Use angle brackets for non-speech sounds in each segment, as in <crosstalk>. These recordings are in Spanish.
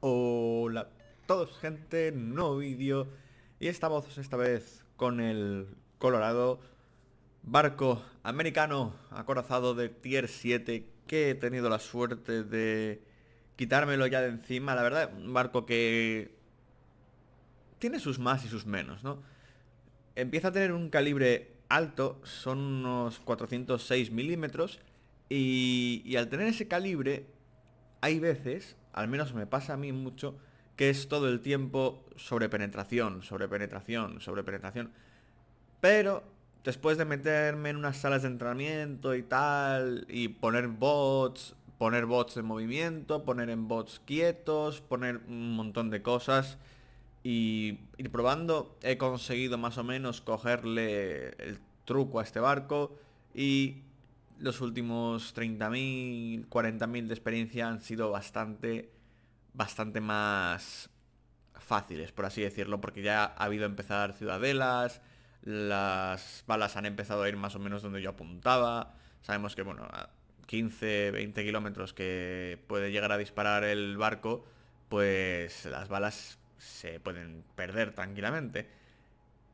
Hola a todos gente, nuevo vídeo y estamos esta vez con el Colorado Barco americano acorazado de tier 7 que he tenido la suerte de quitármelo ya de encima La verdad, un barco que tiene sus más y sus menos, ¿no? Empieza a tener un calibre alto, son unos 406 milímetros y, al tener ese calibre, hay veces, al menos me pasa a mí mucho, que es todo el tiempo sobre sobre penetración penetración sobre penetración Pero después de meterme en unas salas de entrenamiento y tal, y poner bots, poner bots en movimiento, poner en bots quietos, poner un montón de cosas y ir probando, he conseguido más o menos cogerle el truco a este barco y los últimos 30.000, 40.000 de experiencia han sido bastante, bastante más fáciles, por así decirlo, porque ya ha habido empezar ciudadelas, las balas han empezado a ir más o menos donde yo apuntaba, sabemos que, bueno, a 15, 20 kilómetros que puede llegar a disparar el barco, pues las balas se pueden perder tranquilamente.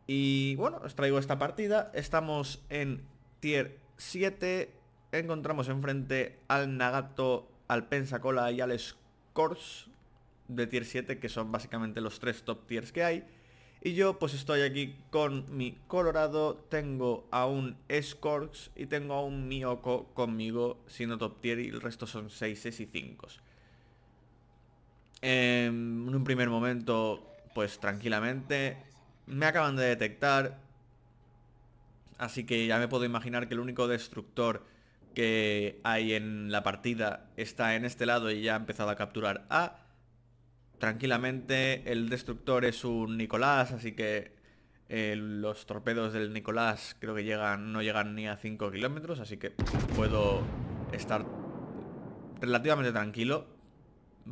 Y bueno, os traigo esta partida, estamos en tier 7 encontramos enfrente al Nagato, al Pensacola y al Scorch de tier 7, que son básicamente los tres top tiers que hay. Y yo pues estoy aquí con mi Colorado, tengo a un Scorch y tengo a un Miyoko conmigo siendo top tier y el resto son 6 y 5. Em, en un primer momento pues tranquilamente me acaban de detectar, Así que ya me puedo imaginar que el único destructor que hay en la partida está en este lado y ya ha empezado a capturar a... Tranquilamente el destructor es un Nicolás, así que eh, los torpedos del Nicolás creo que llegan, no llegan ni a 5 kilómetros, así que puedo estar relativamente tranquilo,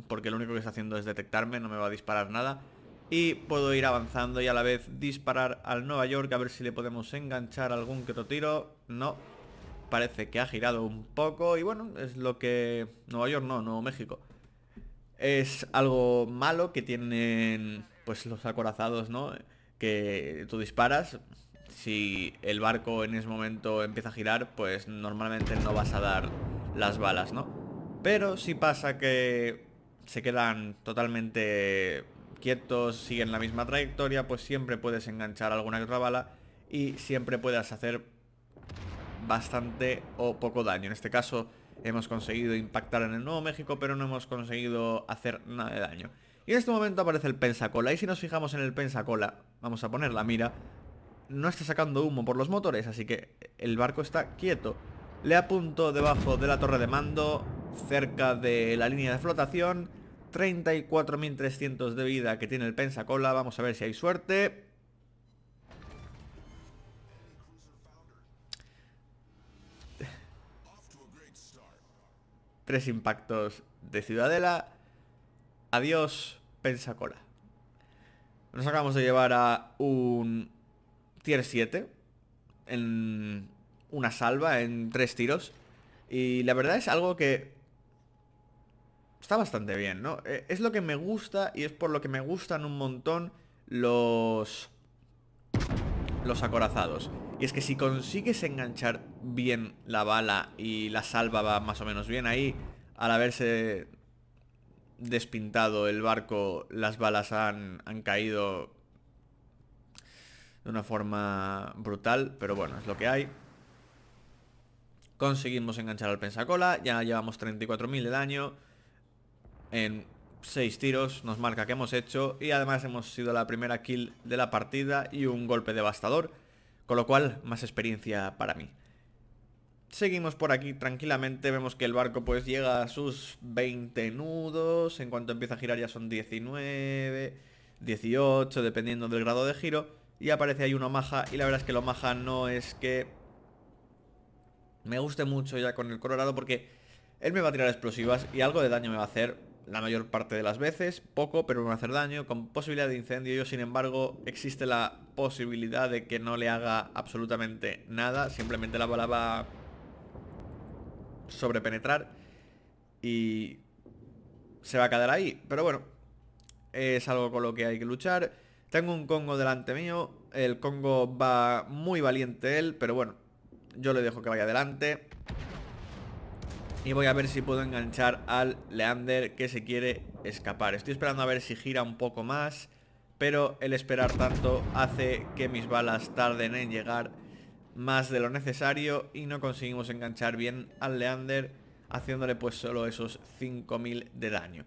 porque lo único que está haciendo es detectarme, no me va a disparar nada y puedo ir avanzando y a la vez disparar al Nueva York a ver si le podemos enganchar algún que otro tiro. No, parece que ha girado un poco y bueno, es lo que... Nueva York no, Nuevo México. Es algo malo que tienen pues los acorazados, ¿no? Que tú disparas, si el barco en ese momento empieza a girar, pues normalmente no vas a dar las balas, ¿no? Pero si pasa que se quedan totalmente quietos siguen la misma trayectoria, pues siempre puedes enganchar alguna otra bala y siempre puedas hacer bastante o poco daño. En este caso hemos conseguido impactar en el Nuevo México, pero no hemos conseguido hacer nada de daño. Y en este momento aparece el Pensacola, y si nos fijamos en el Pensacola, vamos a poner la mira, no está sacando humo por los motores, así que el barco está quieto. Le apunto debajo de la torre de mando, cerca de la línea de flotación, 34.300 de vida que tiene el Pensacola. Vamos a ver si hay suerte. Tres impactos de Ciudadela. Adiós, Pensacola. Nos acabamos de llevar a un tier 7 en una salva, en tres tiros. Y la verdad es algo que está bastante bien, ¿no? Eh, es lo que me gusta y es por lo que me gustan un montón los... Los acorazados. Y es que si consigues enganchar bien la bala y la salva va más o menos bien ahí, al haberse despintado el barco, las balas han, han caído de una forma brutal, pero bueno, es lo que hay. Conseguimos enganchar al Pensacola, ya llevamos 34.000 de daño en 6 tiros nos marca que hemos hecho y además hemos sido la primera kill de la partida y un golpe devastador, con lo cual más experiencia para mí. Seguimos por aquí tranquilamente, vemos que el barco pues llega a sus 20 nudos, en cuanto empieza a girar ya son 19, 18, dependiendo del grado de giro, y aparece ahí uno maja y la verdad es que lo maja no es que me guste mucho ya con el Colorado, porque él me va a tirar explosivas y algo de daño me va a hacer, la mayor parte de las veces, poco pero no hacer daño, con posibilidad de incendio, yo sin embargo existe la posibilidad de que no le haga absolutamente nada, simplemente la bala va a sobrepenetrar y se va a quedar ahí, pero bueno, es algo con lo que hay que luchar. Tengo un Congo delante mío, el Congo va muy valiente él, pero bueno, yo le dejo que vaya adelante. Y voy a ver si puedo enganchar al Leander que se quiere escapar. Estoy esperando a ver si gira un poco más, pero el esperar tanto hace que mis balas tarden en llegar más de lo necesario y no conseguimos enganchar bien al Leander haciéndole pues solo esos 5000 de daño.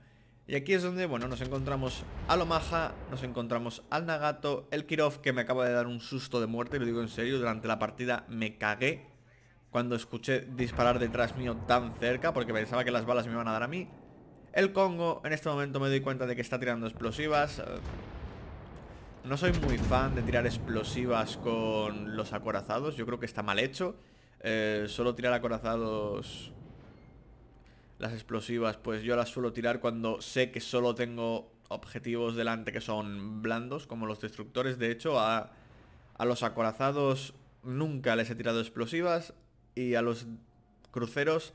Y aquí es donde, bueno, nos encontramos al Omaha, nos encontramos al Nagato, el Kirov que me acaba de dar un susto de muerte, lo digo en serio, durante la partida me cagué cuando escuché disparar detrás mío tan cerca porque pensaba que las balas me iban a dar a mí. El Congo, en este momento me doy cuenta de que está tirando explosivas. No soy muy fan de tirar explosivas con los acorazados, yo creo que está mal hecho. Eh, solo tirar acorazados... Las explosivas, pues yo las suelo tirar cuando sé que solo tengo objetivos delante que son blandos, como los destructores. De hecho, a los acorazados nunca les he tirado explosivas y a los cruceros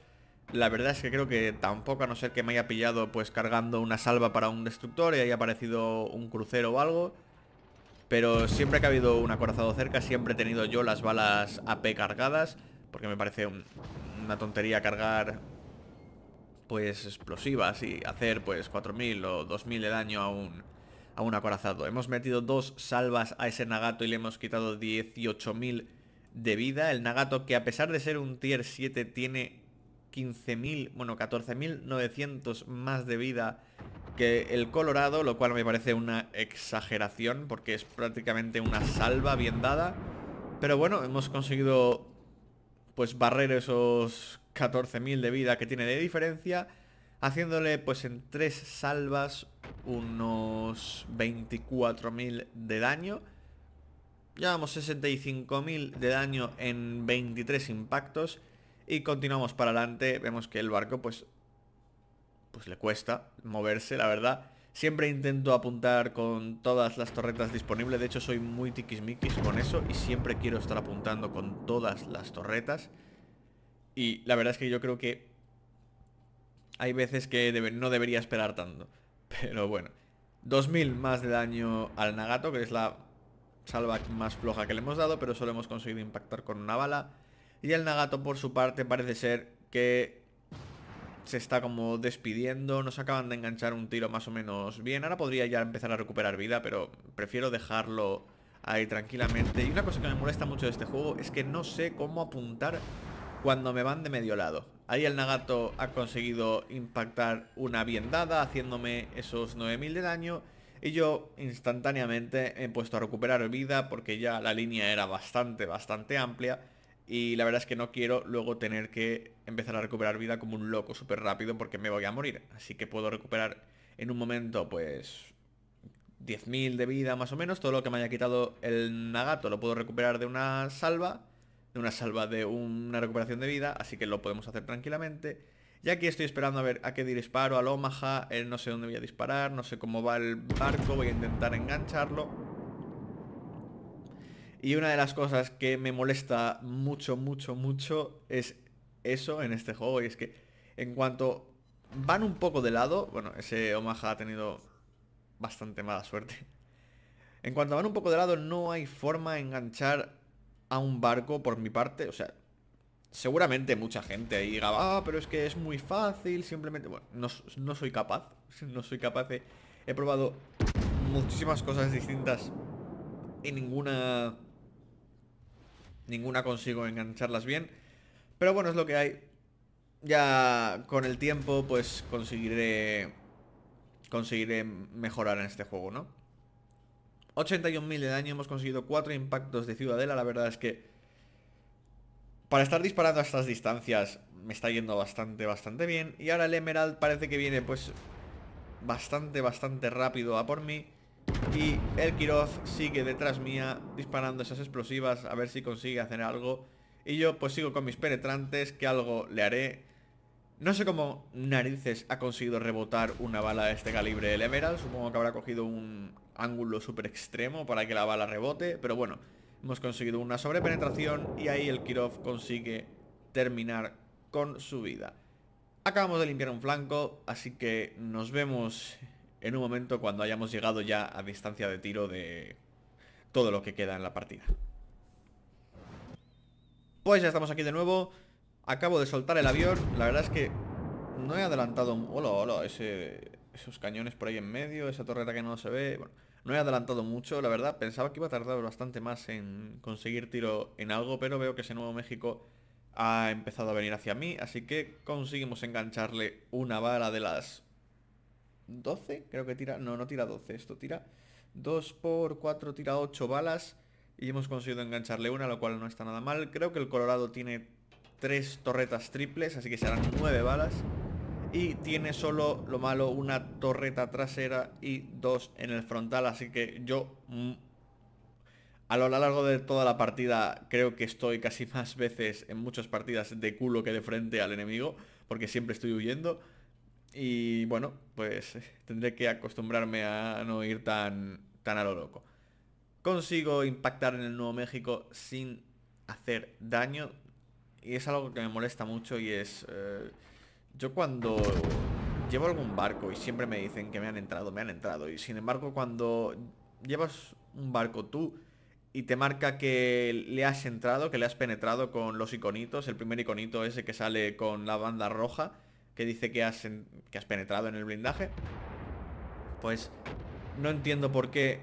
la verdad es que creo que tampoco, a no ser que me haya pillado pues cargando una salva para un destructor y haya aparecido un crucero o algo. Pero siempre que ha habido un acorazado cerca, siempre he tenido yo las balas AP cargadas, porque me parece una tontería cargar pues explosivas y hacer pues 4.000 o 2.000 de daño a un, a un acorazado. Hemos metido dos salvas a ese Nagato y le hemos quitado 18.000 de vida. El Nagato que a pesar de ser un tier 7 tiene 15.000, bueno, 14.900 más de vida que el Colorado, lo cual me parece una exageración porque es prácticamente una salva bien dada. Pero bueno, hemos conseguido pues barrer esos 14.000 de vida que tiene de diferencia, haciéndole pues en tres salvas unos 24.000 de daño. Llevamos 65.000 de daño en 23 impactos y continuamos para adelante. Vemos que el barco pues, pues le cuesta moverse, la verdad. Siempre intento apuntar con todas las torretas disponibles. De hecho, soy muy tiquismiquis con eso y siempre quiero estar apuntando con todas las torretas. Y la verdad es que yo creo que hay veces que no debería esperar tanto. <laughs> Pero bueno. 2000 más de daño al Nagato, que es la salva más floja que le hemos dado, pero solo hemos conseguido impactar con una bala. Y el Nagato por su parte parece ser que se está como despidiendo, nos acaban de enganchar un tiro más o menos bien. Ahora podría ya empezar a recuperar vida, pero prefiero dejarlo ahí tranquilamente. Y una cosa que me molesta mucho de este juego es que no sé cómo apuntar cuando me van de medio lado. Ahí el Nagato ha conseguido impactar una bien dada, haciéndome esos 9000 de daño y yo instantáneamente he puesto a recuperar vida porque ya la línea era bastante, bastante amplia y la verdad es que no quiero luego tener que empezar a recuperar vida como un loco súper rápido porque me voy a morir. Así que puedo recuperar en un momento pues 10.000 de vida más o menos, todo lo que me haya quitado el Nagato lo puedo recuperar de una salva, de una salva de una recuperación de vida, así que lo podemos hacer tranquilamente. Ya aquí estoy esperando a ver a qué disparo, al Omaha, eh, no sé dónde voy a disparar, no sé cómo va el barco, voy a intentar engancharlo. Y una de las cosas que me molesta mucho, mucho, mucho es eso en este juego. Y es que en cuanto van un poco de lado, bueno, ese Omaha ha tenido bastante mala suerte. En cuanto van un poco de lado, no hay forma de enganchar a un barco por mi parte. O sea, seguramente mucha gente diga, ah, pero es que es muy fácil, simplemente... Bueno, no, soy capaz, no soy capaz <laughs> He probado muchísimas cosas distintas y ninguna... Ninguna consigo engancharlas bien. Pero bueno, es lo que hay. Ya con el tiempo, pues conseguiré... Conseguiré mejorar en este juego, ¿no? 81.000 de daño, hemos conseguido 4 impactos de ciudadela, la verdad es que para estar disparando a estas distancias me está yendo bastante, bastante bien. Y ahora el Emerald parece que viene pues bastante, bastante rápido a por mí. Y el Kirov sigue detrás mía disparando esas explosivas a ver si consigue hacer algo. Y yo pues sigo con mis penetrantes, que algo le haré. No sé cómo narices ha conseguido rebotar una bala de este calibre el Emerald. Supongo que habrá cogido un ángulo súper extremo para que la bala rebote. Pero bueno, Hemos conseguido una sobrepenetración y ahí el Kirov consigue terminar con su vida. Acabamos de limpiar un flanco, así que nos vemos en un momento cuando hayamos llegado ya a distancia de tiro de todo lo que queda en la partida. Pues ya estamos aquí de nuevo. Acabo de soltar el avión. La verdad es que no he adelantado... Hola, hola, ese, esos cañones por ahí en medio, esa torreta que no se ve... No he adelantado mucho, la verdad. Pensaba que iba a tardar bastante más en conseguir tiro en algo, pero veo que ese Nuevo México ha empezado a venir hacia mí, así que conseguimos engancharle una bala de las 12, creo que tira, no, no tira 12, esto tira 2 por 4 tira 8 balas y hemos conseguido engancharle una, lo cual no está nada mal. Creo que el Colorado tiene 3 torretas triples, así que serán 9 balas y tiene solo, lo malo, una torreta trasera y dos en el frontal, así que yo mm, a lo largo de toda la partida creo que estoy casi <laughs> más veces en muchas partidas de culo que de frente al enemigo, porque siempre estoy huyendo. Y bueno, pues eh, tendré que acostumbrarme a no ir tan, tan a lo loco. Consigo impactar en el Nuevo México sin hacer daño. Y es algo que me molesta mucho y es... Eh, yo cuando llevo algún barco y siempre me dicen que me han entrado, me han entrado. Y sin embargo, cuando llevas un barco tú y te marca que le has entrado, que le has penetrado con los iconitos, el primer iconito ese que sale con la banda roja, que dice que has, que has penetrado en el blindaje, pues no entiendo por qué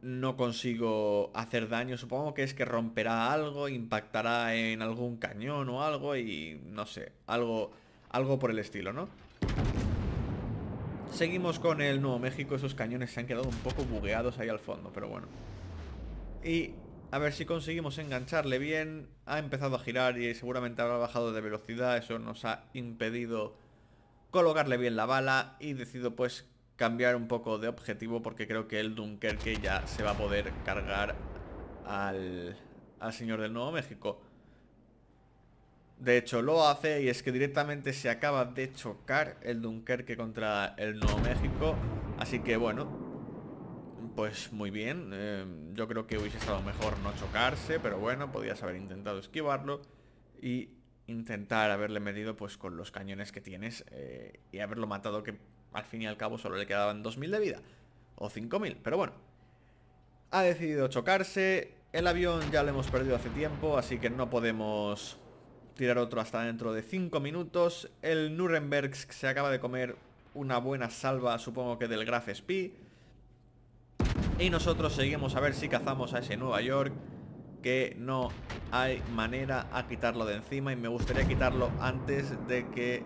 no consigo hacer daño. Supongo que es que romperá algo, impactará en algún cañón o algo y no sé, algo algo por el estilo, ¿no? Seguimos con el Nuevo México, esos cañones se han quedado un poco bugueados ahí al fondo, pero bueno. Y a ver si conseguimos engancharle bien. Ha empezado a girar y seguramente habrá bajado de velocidad, eso nos ha impedido colocarle bien la bala y decido pues cambiar un poco de objetivo porque creo que el Dunkerque ya se va a poder cargar al, al señor del Nuevo México. De hecho lo hace y es que directamente se acaba de chocar el Dunkerque contra el Nuevo México. Así que bueno, pues muy bien. Em, yo creo que hubiese estado mejor no chocarse, pero bueno, podías haber intentado esquivarlo y intentar haberle metido pues con los cañones que tienes eh, y haberlo matado que al fin y al cabo solo le quedaban 2.000 de vida o 5.000, pero bueno. Ha decidido chocarse, el avión ya lo hemos perdido hace tiempo, así que no podemos tirar otro hasta dentro de 5 minutos. El Nuremberg se acaba de comer una buena salva, supongo que del Graf Spee. Y nosotros seguimos a ver si cazamos a ese Nueva York, que no hay manera a quitarlo de encima y me gustaría quitarlo antes de que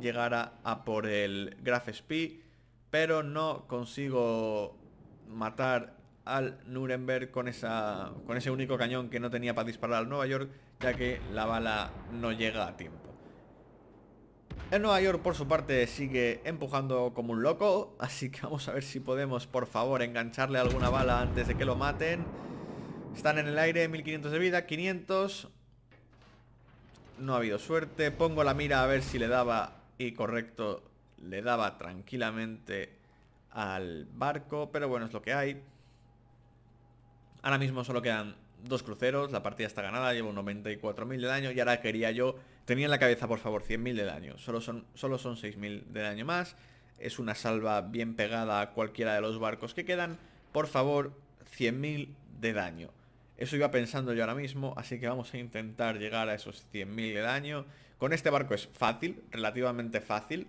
llegara a por el Graf Spee, pero no consigo matar al Nuremberg con, esa, con ese único cañón que no tenía para disparar al Nueva York, ya que la bala no llega a tiempo. El Nueva York, por su parte, sigue empujando como un loco, así que vamos a ver si podemos, por favor, engancharle alguna bala antes de que lo maten. Están en el aire, 1500 de vida, 500. No ha habido suerte. Pongo la mira a ver si le daba, y correcto, le daba tranquilamente al barco, pero bueno, es lo que hay. Ahora mismo solo quedan dos cruceros, la partida está ganada, llevo 94.000 de daño y ahora quería yo... Tenía en la cabeza, por favor, 100.000 de daño. Solo son, solo son 6.000 de daño más. Es una salva bien pegada a cualquiera de los barcos que quedan. Por favor, 100.000 de daño. Eso iba pensando yo ahora mismo, así que vamos a intentar llegar a esos 100.000 de daño. Con este barco es fácil, relativamente fácil.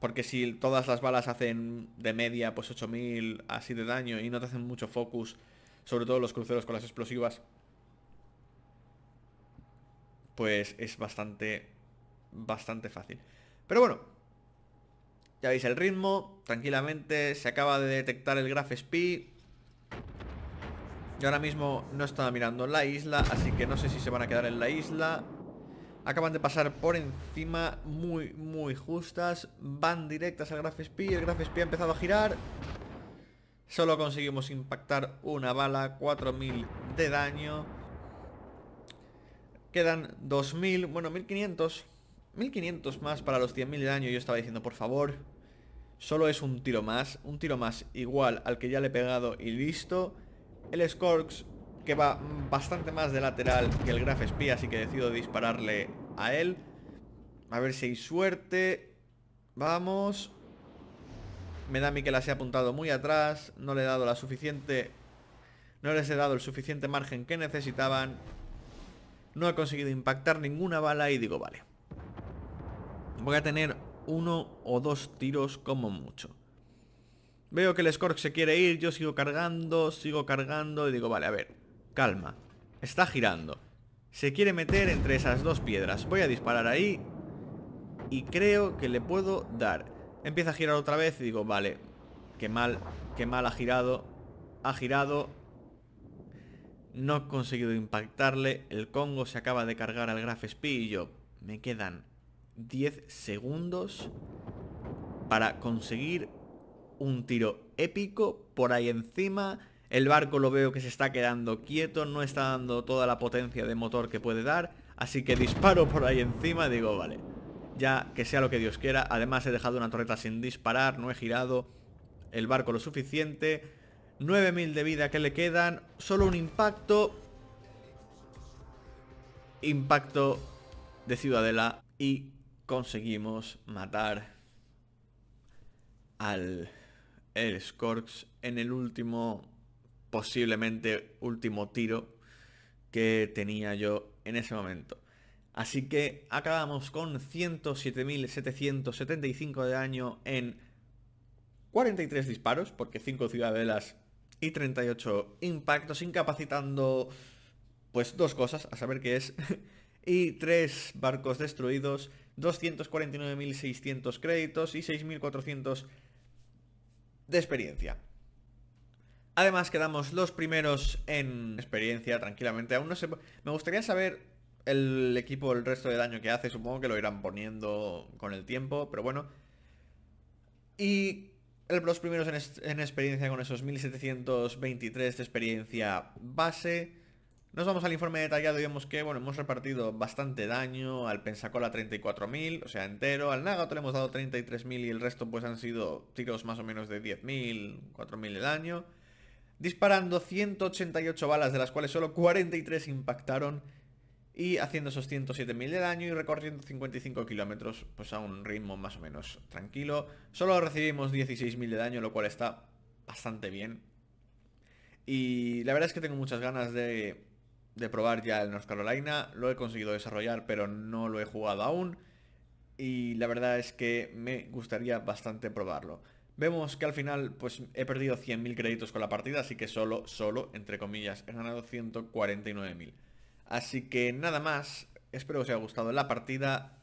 Porque si todas las balas hacen de media pues 8.000 así de daño y no te hacen mucho focus sobre todo los cruceros con las explosivas, pues es bastante, bastante fácil. Pero bueno, ya veis el ritmo, tranquilamente, se acaba de detectar el Graf Speed. Y ahora mismo no estaba mirando la isla, así que no sé si se van a quedar en la isla. Acaban de pasar por encima muy, muy justas. Van directas al Graph Speed. El Graf Speed ha empezado a girar. Solo conseguimos impactar una bala, 4000 de daño. Quedan 2000, bueno, 1500. 1500 más para los 100.000 de daño. Yo estaba diciendo, por favor, solo es un tiro más. Un tiro más igual al que ya le he pegado y listo. El Scorks que va bastante más de lateral que el Graf Espía, así que decido dispararle a él. A ver si hay suerte. Vamos. Me da a mí que las he apuntado muy atrás. No le he dado la suficiente... No les he dado el suficiente margen que necesitaban. No he conseguido impactar ninguna bala y digo, vale. Voy a tener uno o dos tiros como mucho. Veo que el Scorch se quiere ir, yo sigo cargando, sigo cargando y digo, vale, a ver, calma. Está girando. Se quiere meter entre esas dos piedras. Voy a disparar ahí y creo que le puedo dar Empieza a girar otra vez y digo, vale, qué mal, qué mal ha girado. Ha girado. No he conseguido impactarle. El Congo se acaba de cargar al Graf Speed y yo. Me quedan 10 segundos para conseguir un tiro épico por ahí encima. El barco lo veo que se está quedando quieto, no está dando toda la potencia de motor que puede dar. Así que disparo por ahí encima, digo, vale ya que sea lo que Dios quiera. Además he dejado una torreta sin disparar, no he girado el barco lo suficiente. 9000 de vida que le quedan, solo un impacto. Impacto de Ciudadela y conseguimos matar al el en el último, posiblemente último tiro que tenía yo en ese momento. Así que acabamos con 107.775 de daño en 43 disparos, porque 5 ciudadelas y 38 impactos, incapacitando pues dos cosas, a saber qué es, <laughs> y 3 barcos destruidos, 249.600 créditos y 6.400 de experiencia. Además quedamos los primeros en experiencia tranquilamente. Aún no sé, me gustaría saber el equipo el resto de daño que hace, supongo que lo irán poniendo con el tiempo, pero bueno. Y los primeros en, experiencia con esos 1723 de experiencia base. Nos vamos al informe detallado y vemos que, bueno, hemos repartido bastante daño, al Pensacola 34.000, o sea, entero, al Nagato le hemos dado 33.000 y el resto pues han sido tiros más o menos de 10.000, 4.000 de daño disparando 188 balas, de las cuales solo 43 impactaron y haciendo esos 107.000 de daño y recorriendo 55 kilómetros pues a un ritmo más o menos tranquilo. Solo recibimos 16.000 de daño, lo cual está bastante bien. Y la verdad es que tengo muchas ganas de, probar ya el North Carolina. Lo he conseguido desarrollar, pero no lo he jugado aún. Y la verdad es que me gustaría bastante probarlo. Vemos que al final pues he perdido 100.000 créditos con la partida, así que solo, solo, entre comillas, he ganado 149.000. Así que nada más, espero que os haya gustado la partida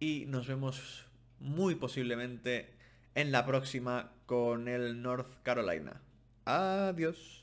y nos vemos muy posiblemente en la próxima con el North Carolina. Adiós.